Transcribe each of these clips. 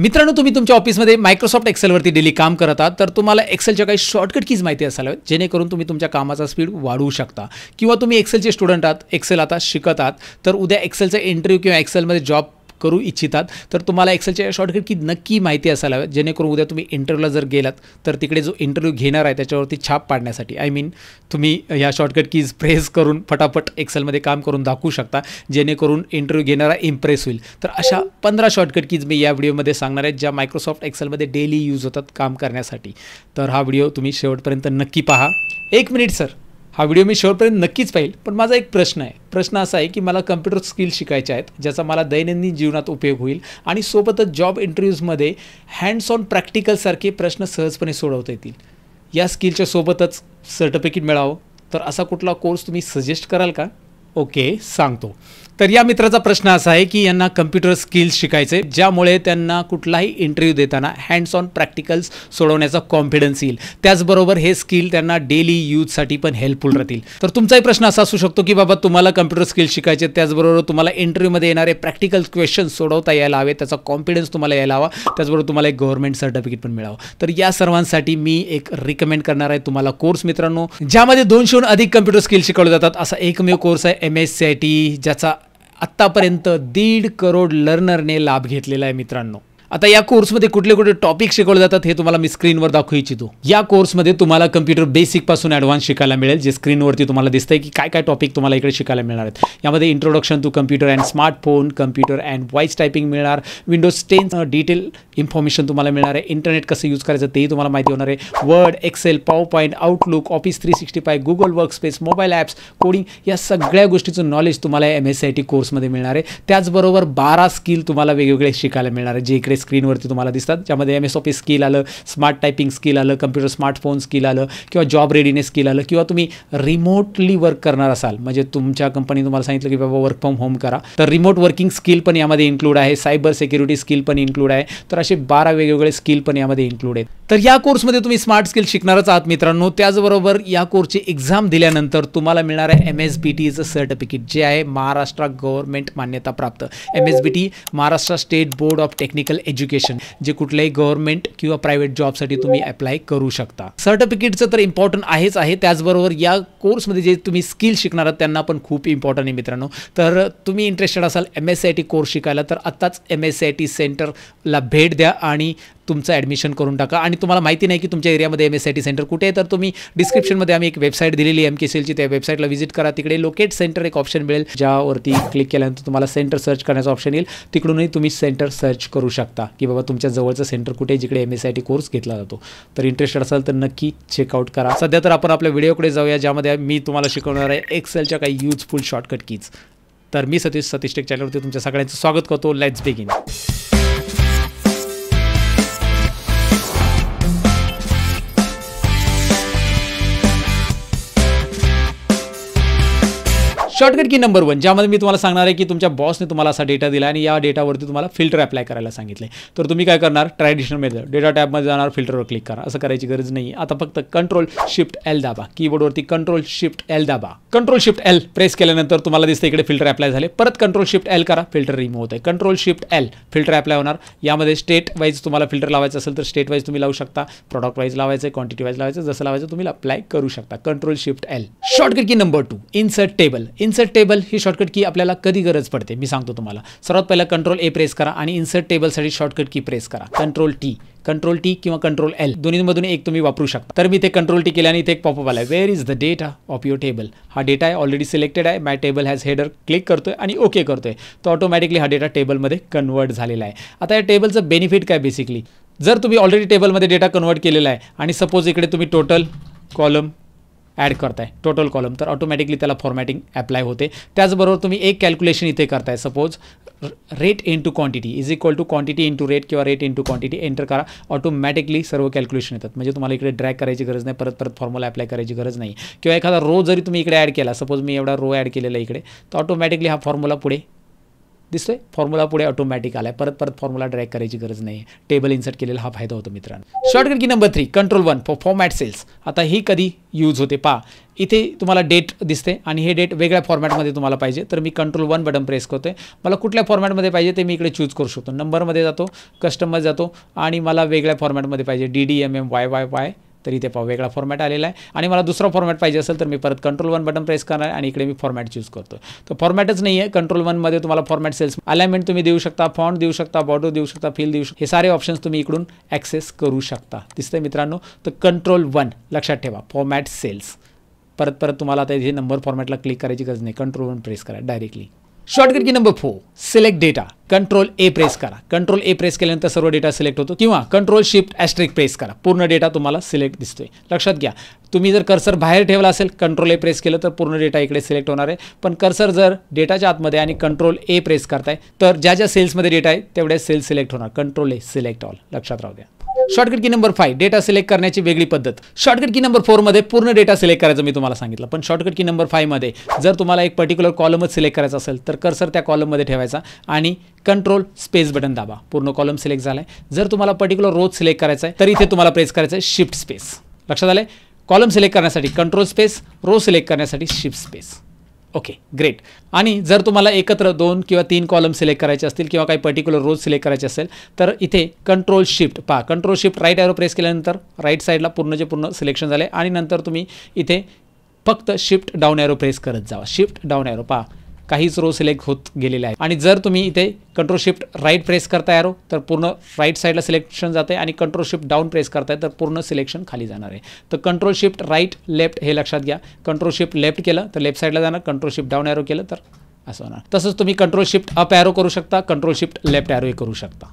मित्रांनो तुम्ही तुमच्या ऑफिसमध्ये मायक्रोसॉफ्ट एक्सेलवरती डेली काम करत आहात तर तुम्हाला एक्सेलच्या काही शॉर्टकट कीज माहिती असाव्यात जेणेकरून तुम्ही तुमच्या कामाचा स्पीड वाढवू शकता किंवा तुम्ही एक्सेलचे स्टुडंट आहात एक्सेल आता शिकत आहात तर उद्या एक्सेलचा इंटरव्ह्यू किंवा एक्सेलमध्ये जॉब करू इच्छितात तर तुम्हाला एक्सेलच्या शॉर्टकट की नक्की माहिती असायला हवं जेणेकरून उद्या तुम्ही इंटरव्ह्यूला जर गेलात तर तिकडे जो इंटरव्ह्यू घेणार आहे त्याच्यावरती छाप पाडण्यासाठी आय मीन तुम्ही या शॉर्टकट कीज प्रेस करून फटाफट एक्सेलमध्ये काम करून दाखवू शकता जेणेकरून इंटरव्ह्यू घेणारा इम्प्रेस होईल तर अशा पंधरा शॉर्टकट कीज मी या व्हिडिओमध्ये सांगणार आहेत ज्या मायक्रोसॉफ्ट एक्सेलमध्ये डेली यूज होतात काम करण्यासाठी तर हा व्हिडिओ तुम्ही शेवटपर्यंत नक्की पहा एक मिनिट सर हा व्हिडिओ मी शेवटपर्यंत नक्कीच पाहिल पण माझा एक प्रश्न आहे प्रश्न असा आहे की मला कम्प्युटर स्किल शिकायचे आहेत ज्याचा मला दैनंदिन जीवनात उपयोग होईल आणि सोबतच जॉब इंटरव्ह्यूजमध्ये हँड्स ऑन प्रॅक्टिकलसारखे प्रश्न सहजपणे सोडवता येतील या स्किलच्या सोबतच सर्टिफिकेट मिळावं तर असा कुठला कोर्स तुम्ही सजेस्ट कराल का ओके सांगतो तर या मित्राचा प्रश्न असा आहे की यांना कम्प्युटर स्किल्स शिकायचे ज्यामुळे त्यांना कुठलाही इंटरव्ह्यू देताना हँड्स ऑन प्रॅक्टिकल्स सोडवण्याचा कॉन्फिडन्स येईल त्याचबरोबर हे स्किल त्यांना डेली यूजसाठी पण हेल्पफुल राहतील तर तुमचाही प्रश्न असा असू शकतो की बाबा तुम्हाला कम्प्युटर स्किल्स शिकायचे त्याचबरोबर तुम्हाला इंटरव्ह्यूमध्ये येणारे प्रॅक्टिकल क्वेश्चन सोडवता यायला हवे त्याचा कॉन्फिडन्स तुम्हाला यायला हवा त्याचबरोबर तुम्हाला एक गव्हर्नमेंट सर्टिफिकेट पण मिळावं तर या सर्वांसाठी मी एक रिकमेंड करणार आहे तुम्हाला कोर्स मित्रांनो ज्यामध्ये दोनशेहून अधिक कम्प्युटर स्किल्स शिकवले जातात असा एकमेव कोर्स आहे M S C I T ज्याचा आत्तापर्यंत दीड करोड लर्नरने लाभ घेतलेला आहे मित्रांनो आता या कोर्समध्ये कुठले कुठले टॉपिक शिकवले जातात हे तुम्हाला मी स्क्रीनवर दाखवू इच्छितो या कोर्समध्ये तुम्हाला कम्प्युटर बेसिकपासून ॲडव्हान्स शिकायला मिळेल जे स्क्रीनवरती तुम्हाला दिसतंय की काय काय टॉपिक तुम्हाला इकडे शिकायला मिळणार आहेत यामध्ये introduction to computer and smartphone computer and voice typing मिळणार विंडोज टेन डिटेल इन्फॉर्मेशन तुम्हाला मिळणार आहे इंटरनेट कसं यूज करायचं तेही तुम्हाला माहिती होणार आहे Word Excel PowerPoint Outlook Office three sixty five Google Workspace mobile apps coding या सगळ्या गोष्टीचं नॉलेज तुम्हाला एम एस आय टी कोर्समध्ये मिळणार आहे त्याचबरोबर बारा स्किल तुम्हाला वेगवेगळे शिकायला मिळणार आहे जे इकडे स्क्रीनवरती तुम्हाला दिसतात ज्यामध्ये एम एस ऑफिस स्किल आलं स्मार्ट टायपिंग स्किल आलं कम्प्युटर स्मार्टफोन स्किल आलं किंवा जॉब रेडीनेस स्किल आलं किंवा तुम्ही रिमोटली वर्क करणार असाल म्हणजे तुमच्या कंपनी तुम्हाला सांगितलं की बाबा वर्क फ्रॉम होम करा तर रिमोट वर्किंग स्किल पण यामध्ये इन्क्लूड आहे सायबर सेक्युरिटी स्किल पण इन्क्लूड आहे तर असे बारा वेगवेगळे स्किल पण यामध्ये इन्क्लूड आहेत तर या कोर्समध्ये तुम्ही स्मार्ट स्किल शिकणारच आहात मित्रांनो त्याचबरोबर या कोर्सची एक्झाम दिल्यानंतर तुम्हाला मिळणार आहे एम एस बी टीचं सर्टिफिकेट जे आहे महाराष्ट्र गव्हर्नमेंट प्राप्त M S B T Maharashtra state board of technical education जे कुठल्याही गव्हर्नमेंट किंवा प्रायव्हेट जॉबसाठी तुम्ही अप्लाय करू शकता सर्टिफिकेटचं तर इम्पॉर्टंट आहेच आहे त्याचबरोबर या कोर्समध्ये जे तुम्ही स्किल शिकणार आहात त्यांना पण खूप इम्पॉर्टंट आहे मित्रांनो तर तुम्ही इंटरेस्टेड असाल M S I T course शिकायला तर आत्ताच एम एस आय टी सेंटरला भेट द्या आणि तुमचं ॲडमिशन करून टाका आणि तुम्हाला माहिती नाही की तुमच्या एरियामध्ये एम एस टी सेंटर कुठे आहे तर तुम्ही डिस्क्रिप्शनमध्ये आम्ही एक वेबसाईट दिलेली एम के सीलची त्या वेबसाईटला व्हिजिट करा तिकडे लोकेट सेंटर एक ऑप्शन मिळेल ज्यावरती क्लिक केल्यानंतर तुम्हाला सेंटर सर्च करण्याचा ऑप्शन येईल तिकडूनही तुम्ही सेंटर सर्च करू शकता शकता की बाबा तुमच्या जवळचं सेंटर कुठे जिकडे M S I T course घेतला जातो तर इंटरेस्टेड असाल तर नक्की चेकआउट करा सध्या तर आपण आपल्या व्हिडिओकडे जाऊया ज्यामध्ये मी तुम्हाला शिकवणार आहे एक्सेलच्या काही युजफुल शॉर्टकट कीज तर मी सतीश सतीश टेक चॅनलवरती तुमच्या सगळ्यांचं स्वागत करतो let's begin shortcut key number one ज्यामध्ये मी तुम्हाला सांगणार आहे की तुमच्या बॉसने तुम्हाला असा डेटा दिला आणि या डेटावरती तुम्हाला फिल्टर अप्लाय करायला सांगितले तर तुम्ही काय करणार ट्रॅडिशनल मेथड डेटा टॅबमध्ये जाणार फिल्टरवर क्लिक करा असं करायची गरज नाही आता फक्त कंट्रोल शिफ्ट एल दाबा कीबोर्डवरती कंट्रोल शिफ्ट एल दाबा कंट्रोल शिफ्ट एल प्रेस केल्यानंतर तुम्हाला दिसतं इकडे फिल्टर अप्लाय झाले परत कंट्रोल शिफ्ट एल करा फिल्टर रिमूव्ह होते control shift L filter apply होणार यामध्ये स्टेट वाईज तुम्हाला फिल्टर लावायचं असेल तर स्टेट वाईज तुम्ही लावू शकता प्रॉडक्ट वाईज लावायचं क्वांटिटी वाईज लावायचं जसं लावायचं तुम्ही अप्लाय करू शकता control shift L shortcut key number two insert table in insert table ही शॉर्टकट की आपल्याला कधी गरज पडते मी सांगतो तुम्हाला सर्वात पहिला कंट्रोल ए प्रेस करा आणि इन्सर्ट टेबलसाठी शॉर्टकट की प्रेस करा कंट्रोल टी कंट्रोल टी किंवा कंट्रोल एल दोन्हीमधून एक तुम्ही वापरू शकता तर मी ते कंट्रोल टी केल्याने इथे एक पॉपअप आला where is the data of your table हा डेटा आहे ऑलरेडी सिलेक्टेड आहे my table has header click करतोय आणि ओके करतोय तो ऑटोमॅटिकली हा डेटा टेबलमध्ये कन्वर्ट झालेला आहे आता या टेबलचं बेनिफिट काय बेसिकली जर तुम्ही ऑलरेडी टेबलमध्ये डेटा कन्वर्ट केलेला आहे आणि सपोज इकडे तुम्ही टोटल कॉलम ॲड करताय टोटल कॉलम तर ऑटोमॅटिकली त्याला फॉर्मॅटिंग ॲप्लाय होते त्याचबरोबर तुम्ही एक कॅल्क्युलेशन इथे करताय suppose rate into quantity is equal to quantity into rate किंवा रेट टू क्वांटिटी एंटर करा ऑटोमॅटिकली सर्व कॅल्क्युलेशन येतात म्हणजे तुम्हाला इकडे ड्रॅग करायची गरज नाही परत परत फॉर्म्युला अप्लाय करायची गरज नाही किंवा एखादा रो जरी तुम्ही इकडे ॲड केला सपोज मी एवढा रो ॲड केलेला इकडे तर ऑटोमॅटिकली हा फॉर्म्युला पुढे दिसतोय फॉर्म्युला पुढे ऑटोमॅटिक आलाय परत परत फॉर्म्युला ड्रॅग करायची गरज नाही टेबल इन्सर्ट केलेला हा फायदा होतो मित्रांनो shortcut key number three control one for format cells आता ही कधी यूज होते पा इथे तुम्हाला डेट दिसते आणि हे डेट वेगळ्या फॉर्मॅटमध्ये तुम्हाला पाहिजे तर मी कंट्रोल वन बटन प्रेस आहे मला कुठल्या फॉर्मॅटमध्ये पाहिजे ते मी इकडे चूज करू शकतो नंबरमध्ये जातो कस्टमर जातो आणि मला वेगळ्या फॉर्मॅटमध्ये पाहिजे D D M M Y Y Y तरी इथे पाहू वेगळा फॉर्मॅट आलेला आहे आणि मला दुसरा फॉर्मॅट पाहिजे असेल तर मी परत कंट्रोल वन बटन प्रेस करणार आणि इकडे मी फॉर्मॅट चूज करतो तर फॉर्मॅटच नाही आहे कंट्रोल वनमध्ये तुम्हाला फॉर्मॅट सेल्स अलाइनमेंट तुम्ही देऊ शकता फॉन्ट देऊ शकता बॉर्डर देऊ शकता फील देऊ शकता हे सारे ऑप्शन्स तुम्ही इकडून ॲक्सेस करू शकता दिसतंय मित्रांनो तर कंट्रोल वन लक्षात ठेवा फॉर्मॅट सेल्स परत परत तुम्हाला आता हे नंबर फॉर्मॅटला क्लिक करायची गरज नाही कंट्रोल वन प्रेस करा directly shortcut key number four select data control A press करा कंट्रोल ए प्रेस केल्यानंतर सर्व डेटा सिलेक्ट होतो किंवा कंट्रोल शिफ्ट ॲस्ट्रिक प्रेस करा पूर्ण डेटा तुम्हाला सिलेक्ट दिसतोय लक्षात घ्या तुम्ही जर कर्सर बाहेर ठेवला असेल कंट्रोल ए प्रेस केलं तर पूर्ण डेटा इकडे सिलेक्ट होणार आहे पण कर्सर जर डेटाच्या आतमध्ये आणि कंट्रोल ए प्रेस करताय तर ज्या ज्या सेल्समध्ये डेटा आहे तेवढ्या सेल्स सिलेक्ट होणार कंट्रोल ए सिलेक्ट ऑल लक्षात राहू द्या shortcut key number five data select करण्याची वेगळी पद्धत शॉर्टकट की नंबर फोरमध्ये पूर्ण डेटा सिलेक्ट करायचं मी तुम्हाला सांगितलं पण शॉर्टकट की नंबर फायमध्ये जर तुम्हाला एक पर्टिक्युलर कॉलमच सिलेक्ट करायचा असेल तर कर्सर त्या कॉलममध्ये ठेवायचा आणि कंट्रोल स्पेस बटन दाबा पूर्ण कॉलम सिलेक्ट झाला जर तुम्हाला पर्टिक्युलर रोज सिलेक्ट करायचा आहे तर इथे तुम्हाला प्रेस करायचं आहे शिफ्ट स्पेस लक्षात आलं कॉलम सिलेक्ट करण्यासाठी कंट्रोल स्पेस रो सिलेक्ट करण्यासाठी शिफ्ट स्पेस ओके ग्रेट आणि जर तुम्हाला एकत्र दोन किंवा तीन कॉलम सिलेक्ट करायचे असतील किंवा काही पर्टिक्युलर रोज सिलेक्ट करायचे असेल तर इथे कंट्रोल शिफ्ट पहा control shift right arrow press केल्यानंतर राईट साईडला पूर्णचे पूर्ण सिलेक्शन झाले आणि नंतर तुम्ही इथे फक्त शिफ्ट डाऊन ॲरो प्रेस करत जावा शिफ्ट डाऊन ॲरो पहा काहीच रो सिलेक्ट होत गेलेले आहेत आणि जर तुम्ही इथे कंट्रोल शिफ्ट राईट प्रेस करता यारो तर पूर्ण राईट साईडला सिलेक्शन जाते आणि कंट्रोल शिफ्ट डाऊन प्रेस करताय तर पूर्ण सिलेक्शन खाली जाणार आहे तर कंट्रोल शिफ्ट राईट लेफ्ट हे लक्षात घ्या कंट्रोल शिफ्ट लेफ्ट केलं तर लेफ्ट साईडला जाणार कंट्रोल शिफ्ट डाऊन ॲरो केलं तर असं होणार तसंच तुम्ही कंट्रोल शिफ्ट अप ॲरो करू शकता कंट्रोल शिफ्ट लेफ्ट ॲरो करू शकता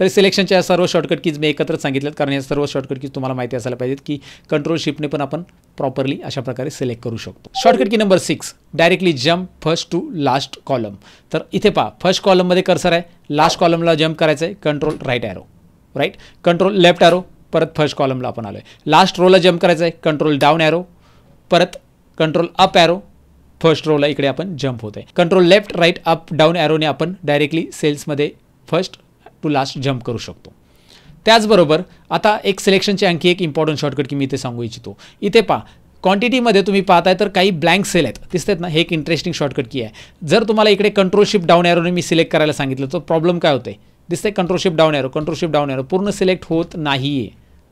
तर सिलेक्शनच्या सर्व शॉर्टकट कीज मी एकत्रच सांगितल्यात कारण या सर्व शॉर्टकट कीज तुम्हाला माहिती असायला पाहिजेत की कंट्रोल शिपने पण आपण प्रॉपरली अशा प्रकारे सिलेक्ट करू शकतो shortcut key number six directly jump first to last column तर इथे पहा फर्स्ट कॉलममध्ये कर्सर आहे लास्ट कॉलमला जम्प करायचं आहे control right arrow right control left arrow परत फर्स्ट कॉलमला आपण आलो आहे लास्ट रोला जम्प करायचं आहे कंट्रोल डाऊन ॲरो परत कंट्रोल अप ॲरो फर्स्ट रोला इकडे आपण जम्प होत आहे control left right up down ॲरोने आपण डायरेक्टली सेल्समध्ये फर्स्ट टू लास्ट जम्प करू शकतो त्याचबरोबर आता एक सिलेक्शनची आणखी एक इम्पॉर्टंट शॉर्टकट की मी इथे सांगू इच्छितो इथे पहा क्वांटिटीमध्ये तुम्ही पाहताय तर काही ब्लँक सेल आहेत दिसतात ना हे एक इंटरेस्टिंग शॉर्टकट की आहे जर तुम्हाला इकडे कंट्रोलशिप डाऊन एरोने मी सिलेक्ट करायला सांगितलं तर प्रॉब्लेम काय होते दिसते control shift down arrow control shift down arrow पूर्ण सिलेक्ट होत नाही आहे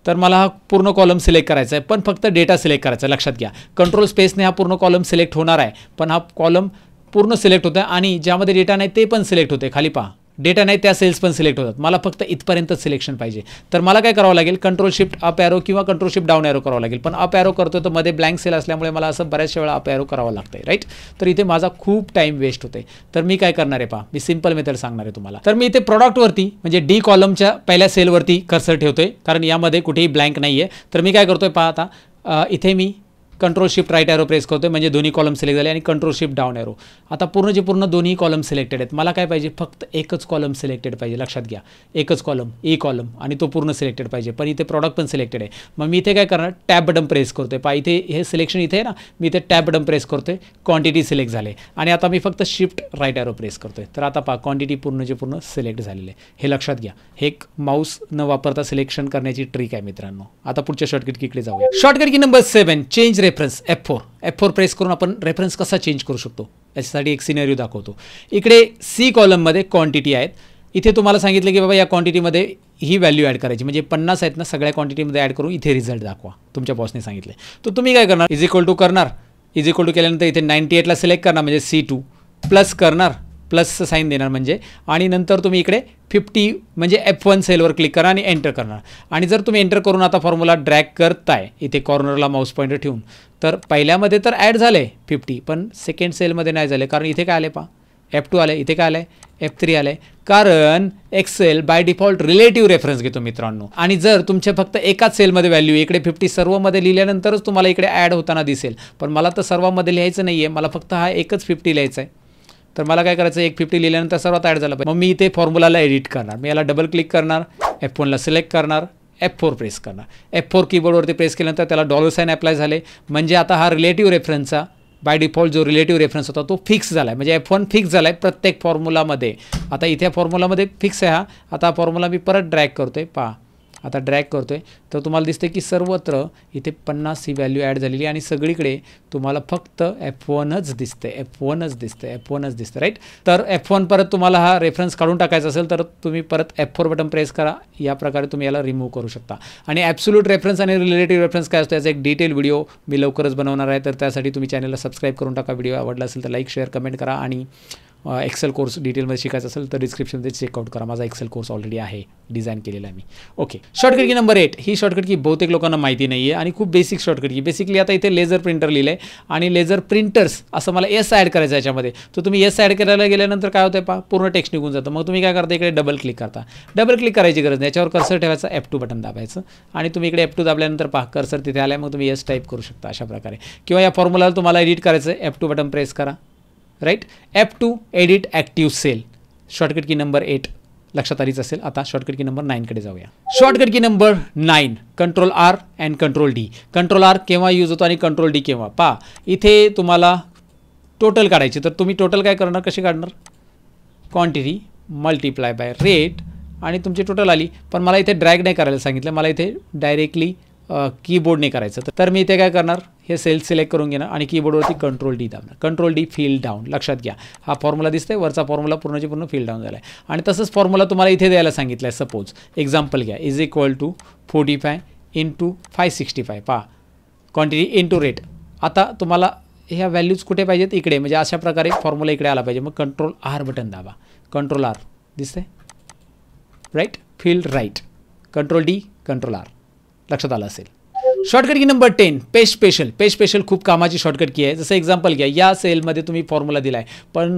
तर मला हा पूर्ण कॉलम सिलेक्ट करायचा आहे पण फक्त डेटा सिलेक्ट करायचा आहे लक्षात घ्या कंट्रोल स्पेसने हा पूर्ण कॉलम सिलेक्ट होणार आहे पण हा कॉलम पूर्ण सिलेक्ट होतं आणि ज्यामध्ये डेटा नाही ते पण सिलेक्ट होते खाली पहा डेटा नाही त्या सेल्स पण सिलेक्ट होतात मला फक्त इथपर्यंत सिलेक्शन पाहिजे तर मला काय करावं लागेल कंट्रोल शिफ्ट अप ॲरो किंवा कंट्रोल शिफ्ट डाऊन ॲरो करावं लागेल पण अप ॲरो करतो तर मध्ये ब्लँक सेल असल्यामुळे मला असं बऱ्याचशा वेळा अप ॲरो करावं लागतं आहे राईट तर इथे माझा खूप टाईम वेस्ट होते तर मी काय करणार आहे पहा मी सिम्पल मेथड सांगणार आहे तुम्हाला तर मी इथे प्रॉडक्टवरती म्हणजे डी कॉलमच्या पहिल्या सेलवरती कर्सर ठेवतोय कारण यामध्ये कुठेही ब्लँक नाही आहे तर मी काय करतोय आहे पहा आता इथे मी control shift right arrow press करतो म्हणजे दोन्ही कॉलम सिलेक्ट झाले आणि कंट्रोल शिफ्ट डाऊन ॲरो आता पूर्णचे पूर्ण दोन्ही कॉलम सिलेक्टेड आहेत मला काय पाहिजे फक्त एकच कॉलम सिलेक्टेड पाहिजे लक्षात घ्या एकच कॉलम ई कॉलम आणि तो पूर्ण सिलेक्टेड पाहिजे पण इथे प्रॉडक्ट पण सिलेक्टेड आहे मग मी इथे काय करणार टॅब बटन प्रेस करतो पा इथे हे सिलेक्शन इथे आहे ना मी इथे टॅब बटन प्रेस करतो क्वांटिटी सिलेक्ट झाले आणि आता मी फक्त शिफ्ट राईट ॲरो प्रेस करतोय तर आता पहा क्वांटिटी पूर्णचे पूर्ण सिलेक्ट झालेले हे लक्षात घ्या हे एक माऊस न वापरता सिलेक्शन करण्याची ट्रिक आहे मित्रांनो आता पुढच्या शॉर्टकट इकडे जाऊया shortcut key number seven change reference F four F four press करून आपण रेफरन्स कसा चेंज करू शकतो याच्यासाठी एक सिनेरिओ दाखवतो इकडे सी कॉलममध्ये क्वांटिटी आहेत इथे तुम्हाला सांगितलं की बाबा या क्वांटिटीमध्ये ही व्हॅल्यू ॲड करायची म्हणजे पन्नास आहेत ना सगळ्या क्वांटिटीमध्ये ॲड करून इथे रिझल्ट दाखवा तुमच्या बॉसने सांगितले तर तुम्ही काय करणार इज इक्वल टू करणार इज इक्वल टू केल्यानंतर इथे नाईन्टी एटला सिलेक्ट करणार म्हणजे सी टू प्लस करणार प्लसचं साईन देणार म्हणजे आणि नंतर तुम्ही इकडे फिफ्टी म्हणजे एफ वन सेलवर क्लिक करा आणि एंटर करणार आणि जर तुम्ही एंटर करून आता फॉर्म्युला ड्रॅग करताय इथे कॉर्नरला माऊस पॉईंट ठेवून तर पहिल्यामध्ये तर ॲड झाले फिफ्टी पण सेकंड सेलमध्ये नाही झाले कारण इथे काय आले पा एफ टू आले इथे काय आलं आहे एफ थ्री आलं आहे कारण Excel by default relative reference घेतो मित्रांनो आणि जर तुमच्या फक्त एकाच सेलमध्ये व्हॅल्यू इकडे फिफ्टी सर्वमध्ये लिहिल्यानंतरच तुम्हाला इकडे ॲड होताना दिसेल पण मला तर सर्वामध्ये लिहायचं नाही आहे मला फक्त हा एकच फिफ्टी लिहायचा आहे तर मला काय करायचं एक फिफ्टी लिहिल्यानंतर सर्वात ॲड झाला पाहिजे मग मी इथे फॉर्म्युलाला एडिट करणार मी याला डबल क्लिक करणार एफ फोनला सिलेक्ट करणार एफ फोर प्रेस करणार एफ फोर कीबोर्डवरती प्रेस केल्यानंतर त्याला डॉलर साईन अप्लाय झाले म्हणजे आता हा रिलेटिव्ह रेफरन्सचा बाय डिफॉल्ट जो रिलेटिव्ह रेफरन्स होता तो फिक्स झाला आहे म्हणजे एफ वन फिक्स झाला आहे प्रत्येक फॉर्म्युलामध्ये आता इथे फॉर्म्युलामध्ये फिक्स आहे हा आता हा फॉर्म्युला मी परत ड्रॅग करतो आहे पहा आता ड्रॅग करतोय तर तुम्हाला दिसते की सर्वत्र इथे पन्नास ही व्हॅल्यू ॲड झालेली आणि सगळीकडे तुम्हाला फक्त एफ वनच दिसते एफ वनच दिसते एफ वनच दिसतं राईट तर एफ वन परत तुम्हाला हा रेफरन्स काढून टाकायचा असेल तर तुम्ही परत एफ फोर बटन प्रेस करा या प्रकारे तुम्ही याला रिमूव्ह करू शकता आणि ॲब्सोल्यूट रेफरन्स आणि रिलेटिव्ह रेफरन्स काय असतो याचा एक डिटेल व्हिडिओ मी लवकरच बनवणार आहे तर त्यासाठी तुम्ही चॅनलला सबस्क्राईब करून टाका व्हिडिओ आवडला असेल तर लाईक शेअर कमेंट करा आणि एक्सेल कोर्स डिटेलमध्ये शिकायचं असेल तर डिस्क्रिप्शनमध्ये चेकआउट करा माझा एक्सेल कोर्स ऑलरेडी आहे डिझाईन केलेला आहे मी okay shortcut key number eight ही शॉर्टकट की बहुतेक लोकांना माहिती नाही आहे आणि खूप बेसिक शॉर्टकट की बेसिकली आता इथे लेझर प्रिंटर लिहिलं आहे आणि लेझर प्रिंटर्स असं मला एस ॲड करायचं याच्यामध्ये तर तुम्ही एस ॲड करायला गेल्यानंतर काय होतं पा पूर्ण टेक्स्ट निघून जातं मग तुम्ही काय करता इकडे डबल क्लिक करता डबल क्लिक करायची गरज नाही याच्यावर कर्सर ठेवायचा एफ टू बटन दाबायचं आणि तुम्ही इकडे एप टू दाबल्यानंतर पहा कर्सर तिथे आल्या मग तुम्ही एस टाईप करू शकता अशा प्रकारे किंवा या फॉर्म्युलाला तुम्हाला एडिट करायचं एफ टू बटन प्रेस करा right up to edit active cell shortcut key number eight लक्षात आलीच असेल आता शॉर्टकट की नंबर नाईनकडे जाऊया shortcut key number nine control R and control D control R केव्हा यूज होतो आणि कंट्रोल डी केव्हा पा इथे तुम्हाला टोटल काढायचे तर तुम्ही टोटल काय करणार कसे काढणार क्वांटिटी मल्टिप्लाय बाय रेट आणि तुमची टोटल आली पण मला इथे ड्रॅग नाही करायला सांगितलं मला इथे डायरेक्टली कीबोर्डने करायचं तर मी इथे काय करणार हे सेल सिलेक्ट करून घेणार आणि कीबोर्डवरती कंट्रोल डी दाबणार कंट्रोल डी फील डाऊन लक्षात घ्या हा फॉर्म्युला दिसतोय वरचा फॉर्म्युला पूर्णचे पूर्ण फील डाऊन झाला आहे आणि तसंच फॉर्म्युला तुम्हाला इथे द्यायला सांगितलं आहे सपोज एक्झाम्पल घ्या is equal to forty five into five sixty five पा क्वांटिटी इंटू रेट आता तुम्हाला ह्या व्हॅल्यूज कुठे पाहिजेत इकडे म्हणजे अशा प्रकारे फॉर्म्युला इकडे आला पाहिजे मग कंट्रोल आर बटन दाबा कंट्रोल आर दिसतंय right fill right control D control R लक्षात आलं असेल shortcut key number ten paste special paste special खूप कामाची शॉर्टकट की आहे जसं एक्झाम्पल घ्या या सेलमध्ये तुम्ही फॉर्म्युला दिला आहे पण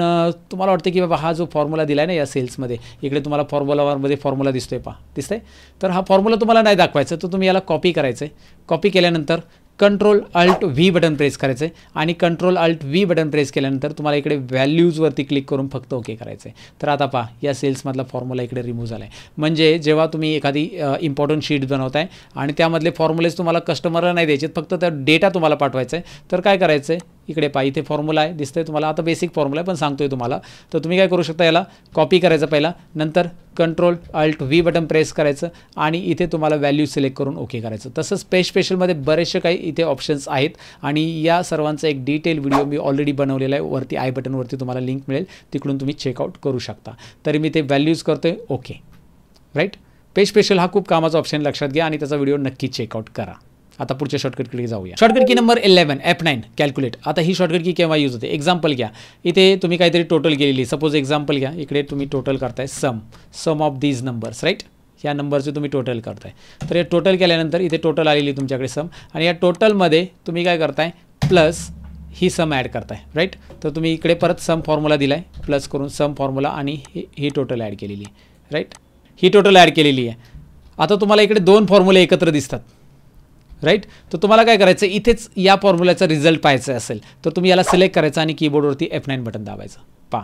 तुम्हाला वाटतं की बाबा हा जो फॉर्म्युला दिला आहे ना या सेल्समध्ये इकडे तुम्हाला फॉर्म्युलावरमध्ये फॉर्म्युला दिसतोय पहा दिसतंय तर हा फॉर्म्युला तुम्हाला नाही दाखवायचा तर तुम्ही याला कॉपी करायचं आहे कॉपी केल्यानंतर control alt V button press करायचं आहे आणि control alt V button press केल्यानंतर तुम्हाला इकडे व्हॅल्यूजवरती क्लिक करून फक्त ओके करायचं आहे तर आता पहा या सेल्समधला फॉर्म्युला इकडे रिमूव्ह झाला आहे म्हणजे जेव्हा तुम्ही एखादी इम्पॉर्टंट शीट बनवताय आणि त्यामधले फॉर्म्युलेज तुम्हाला कस्टमरला नाही द्यायचे फक्त त्या डेटा तुम्हाला पाठवायचा आहे तर काय करायचं आहे इकडे पहा इथे फॉर्म्युला आहे दिसतंय तुम्हाला आता बेसिक फॉर्म्युला आहे पण सांगतोय तुम्हाला तर तुम्ही काय करू शकता याला कॉपी करायचं पहिला नंतर control alt V button press करायचं आणि इथे तुम्हाला व्हॅल्यू सिलेक्ट करून ओके करायचं तसंच पेज स्पेशलमध्ये बरेचसे काही इथे ऑप्शन्स आहेत आणि या सर्वांचा एक डिटेल व्हिडिओ मी ऑलरेडी बनवलेला आहे वरती आय बटनवरती तुम्हाला लिंक मिळेल तिकडून तुम्ही चेकआउट करू शकता तरी मी ते व्हॅल्यूज करतोय ओके राईट पेज स्पेशल हा खूप कामाचा ऑप्शन लक्षात घ्या आणि त्याचा व्हिडिओ नक्की चेकआउट करा आता पुढच्या शॉर्टकटकडे जाऊया shortcut key number eleven F nine calculate आता ही शॉर्टकट की केव्हा यूज होते एक्झाम्पल घ्या इथे तुम्ही काहीतरी टोटल केलेली सपोज एक्झाम्पल घ्या इकडे तुम्ही टोटल करताय sum sum of these numbers right या नंबरचे तुम्ही टोटल करताय तर हे टोटल केल्यानंतर इथे टोटल आलेली तुमच्याकडे सम आणि या टोटलमध्ये तुम्ही काय करताय प्लस ही सम ॲड करताय राईट तर तुम्ही इकडे परत सम फॉर्म्युला दिला प्लस करून सम फॉर्म्युला आणि ही टोटल ॲड केलेली राईट ही टोटल ॲड केलेली आहे आता तुम्हाला इकडे दोन फॉर्म्युले एकत्र दिसतात राईट तर तुम्हाला काय करायचं इथेच या फॉर्म्युलाचा रिझल्ट पाहायचा असेल तर तुम्ही याला सिलेक्ट करायचा आणि कीबोर्डवरती एफ नाईन बटन दाबायचं पा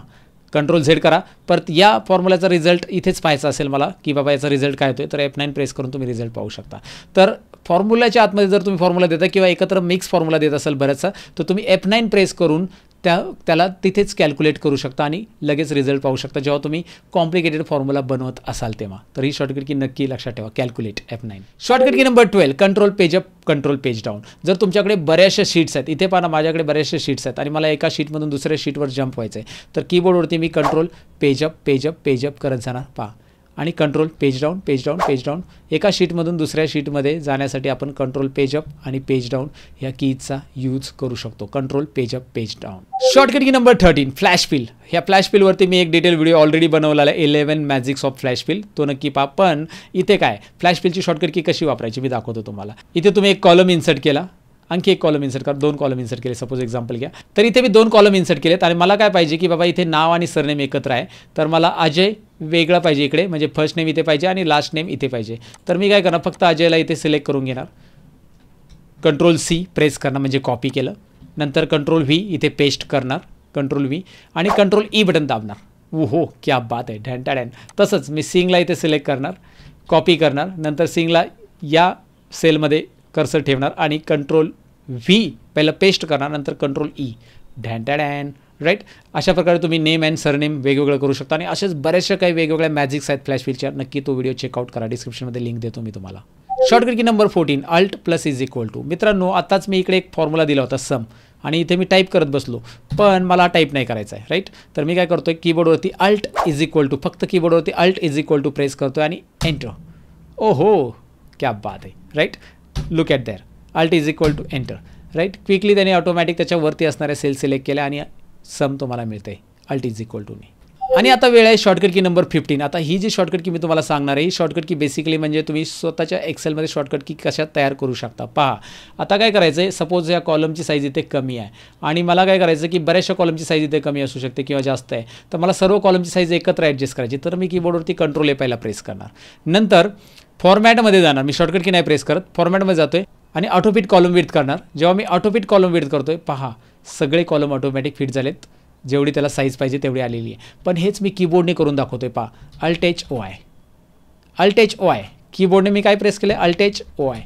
कंट्रोल झेड करा परत या फॉर्म्युलाचा रिझल्ट इथेच पाहायचा असेल मला की बाबा याचा रिझल्ट काय होतोय तर एफ नाईन प्रेस करून तुम्ही रिझल्ट पाहू शकता तर फॉर्म्युलाच्या आतमध्ये जर तुम्ही फॉर्म्युला देता किंवा एकत्र मिक्स फॉर्म्युला देत असेल बऱ्याचसा तर तुम्ही एफ नाईन प्रेस करून त्या त्याला तिथेच कॅल्क्युलेट करू शकता आणि लगेच रिझल्ट पाहू शकता जेव्हा तुम्ही कॉम्प्लिकेटेड फॉर्म्युला बनवत असाल तेव्हा तर ही शॉर्टकट की नक्की लक्षात ठेवा calculate F nine shortcut key number twelve control page up control page down जर तुमच्याकडे बऱ्याचशा शीट्स आहेत इथे पाहा माझ्याकडे बऱ्याचशा शीट्स आहेत आणि मला एका शीटमधून दुसऱ्या शीटवर जंप व्हायचं आहे तर कीबोर्डवरती मी कंट्रोल पेजअप पेजअप पेजअप करत जाणार पहा आणि control page down page down page down एका शीटमधून दुसऱ्या शीटमध्ये जाण्यासाठी आपण कंट्रोल पेज अप आणि पेज डाऊन या कीजचा यूज करू शकतो control page up page down shortcut key number thirteen flash fill ह्या फ्लॅश फिलवरती मी एक डिटेल व्हिडिओ ऑलरेडी बनवलेला आहे eleven magics of flash fill तो नक्की पा पण इथे काय फ्लॅश फिलची शॉर्टकट की कशी वापरायची मी दाखवतो तुम्हाला इथे तुम्ही एक कॉलम इन्सर्ट केला आणखी एक कॉलम इन्सर्ट कर दोन कॉलम इन्सर्ट केले सपोज एक्झाम्पल घ्या तर इथे मी दोन कॉलम इन्सर्ट केलेत आणि मला काय पाहिजे की बाबा इथे नाव आणि सरनेम एकत्र आहे तर मला अजय वेगळा पाहिजे इकडे म्हणजे फर्स्ट नेम इथे पाहिजे आणि लास्ट नेम इथे पाहिजे तर मी काय करणार फक्त अजयला इथे सिलेक्ट करून घेणार कंट्रोल सी प्रेस करणार म्हणजे कॉपी केलं नंतर कंट्रोल व्ही इथे पेस्ट करणार कंट्रोल व्ही आणि कंट्रोल ई बटन दाबणार वो हो क्या बात आहे ढँटा डॅन तसंच मी सिंगला इथे सिलेक्ट करणार कॉपी करणार नंतर सिंगला या सेलमध्ये कर्सर ठेवणार आणि कंट्रोल व्ही पहिलं पेस्ट करा नंतर कंट्रोल ई e. ढॅन डॅन राईट अशा प्रकारे तुम्ही नेम अँड सरनेम वेगवेगळं करू शकता आणि असेच बऱ्याचशा काही वेगवेगळ्या मॅजिक्स आहेत फ्लॅशफिलच्या नक्की तो व्हिडिओ चेकआउट करा डिस्क्रिप्शनमध्ये लिंक देतो मी तुम्हाला shortcut key number fourteen alt plus is equal to मित्रांनो आताच मी इकडे एक फॉर्म्युला दिला होता सम आणि इथे मी टाईप करत बसलो पण मला टाईप नाही करायचं आहे राईट तर मी काय करतो आहे कीबोर्डवरती अल्ट इज इक्वल टू फक्त कीबोर्डवरती alt is equal to press करतो आहे आणि एंटर ओ हो क्या बात आहे right look at there alt is equal to enter right quickly त्याने ऑटोमॅटिक त्याच्यावरती असणाऱ्या सेल सिलेक्ट केल्या आणि सम तुम्हाला मिळते अल्ट इज इक्वल टू मी आणि आता वेळ आहे शॉर्टकट की नंबर फिफ्टीन आता ही जी शॉर्टकट की मी तुम्हाला सांगणार आहे ही शॉर्टकट की बेसिकली म्हणजे तुम्ही स्वतःच्या एक्सेलमध्ये शॉर्टकट की कशा तयार करू शकता पहा आता काय करायचं आहे सपोज या कॉलमची साईज इथे कमी आहे आणि मला काय करायचं की बऱ्याचशा कॉलमची साईज इथे कमी असू शकते किंवा जास्त आहे तर मला सर्व कॉलमची साईज एकत्र ॲडजस्ट करायची तर मी कीबोर्डवरती कंट्रोल ए पहिला प्रेस करणार नंतर फॉर्मॅटमध्ये जाणार मी शॉर्टकट की नाही प्रेस करत फॉर्मॅटमध्ये जातो आहे आणि ऑटोफिट कॉलम विथ करणार जेव्हा मी ऑटोफिट कॉलम विथ करतोय पहा सगळे कॉलम ऑटोमॅटिक फिट झालेत जेवढी त्याला साईज पाहिजे तेवढी आलेली आहे पण हेच मी कीबोर्डने करून दाखवतोय पहा अल्टेच ओ आय अल्टेच ओ आय कीबोर्डने मी काय प्रेस केलं अल्टेच ओ आय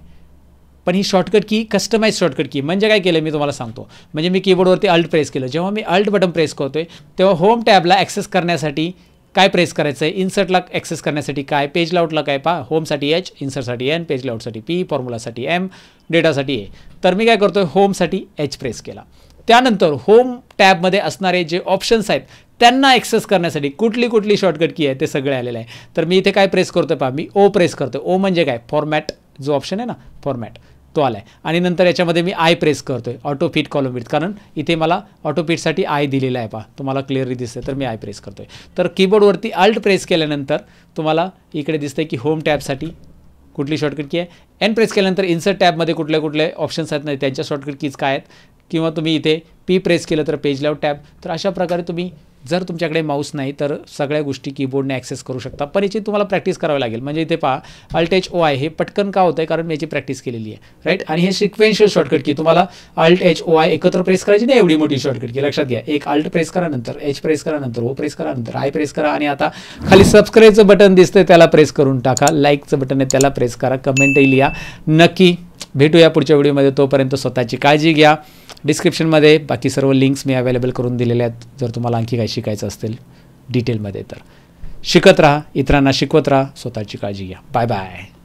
पण ही shortcut key customize shortcut key म्हणजे काय केलं मी तुम्हाला सांगतो म्हणजे मी कीबोर्डवरती अल्ट प्रेस केलं जेव्हा मी अल्ट बटन प्रेस करतोय तेव्हा होम टॅबला ॲक्सेस करण्यासाठी काय प्रेस करायचं आहे इन्सर्टला ॲक्सेस करण्यासाठी काय पेज लाऊटला काय पा होमसाठी एच इन्सर्टसाठी एन पेज लाऊटसाठी पी फॉर्म्युलासाठी एम डेटासाठी ए तर मी काय करतो आहे होमसाठी एच प्रेस केला त्यानंतर होम टॅबमध्ये असणारे जे ऑप्शन्स आहेत त्यांना ॲक्सेस करण्यासाठी कुठली कुठली शॉर्टकट की आहे ते सगळे आलेलं आहे तर मी इथे काय प्रेस करतो पहा मी ओ प्रेस करतो ओ म्हणजे काय फॉर्मॅट जो ऑप्शन आहे ना फॉर्मॅट तो आला आहे आणि नंतर याच्यामध्ये मी आय प्रेस करतो आहे ऑटो फिट कॉलम विथ कारण इथे मला ऑटो फिटसाठी आय दिलेला आहे पहा तुम्हाला क्लिअरली दिसतं तर मी आय प्रेस करतो आहे तर कीबोर्डवरती अल्ट प्रेस केल्यानंतर तुम्हाला इकडे दिसतं की होम टॅबसाठी कुठली शॉर्टकट की आहे एन प्रेस केल्यानंतर इन्सर्ट टॅबमध्ये कुठल्या कुठले ऑप्शन्स आहेत नाही त्यांच्या शॉर्टकट कीज काय आहेत किंवा तुम्ही इथे पी प्रेस केलं तर पेज लाव टॅब तर अशा प्रकारे तुम्ही जर तुमच्याकडे माऊस नाही तर सगळ्या गोष्टी कीबोर्डने ॲक्सेस करू शकता पण तुम्हाला प्रॅक्टिस करावी लागेल म्हणजे इथे पहा अल्टेच ओ आय हे पटकन का होतं आहे कारण मी याची प्रॅक्टिस केलेली आहे राईट आणि हे सिक्वेन्शियल शॉर्टकट की तुम्हाला अल्ट एच ओ आय एकत्र प्रेस करायची नाही एवढी मोठी शॉर्टकट की लक्षात घ्या एक अल्ट प्रेस करा एच प्रेस करा ओ प्रेस करा नंतर आय प्रेस करा आणि आता खाली सबस्क्राईबचं बटन दिसतंय त्याला प्रेस करून टाका लाईकचं बटन आहे त्याला प्रेस करा कमेंटही लिहा नक्की भेटूया पुढच्या व्हिडिओमध्ये तोपर्यंत स्वतःची काळजी घ्या डिस्क्रिप्शनमध्ये बाकी सर्व लिंक्स मी अवेलेबल करून दिलेल्या आहेत जर तुम्हाला आणखी काही शिकायचं असेल डिटेलमध्ये तर शिकत राहा इतरांना शिकवत राहा स्वतःची काळजी घ्या बाय बाय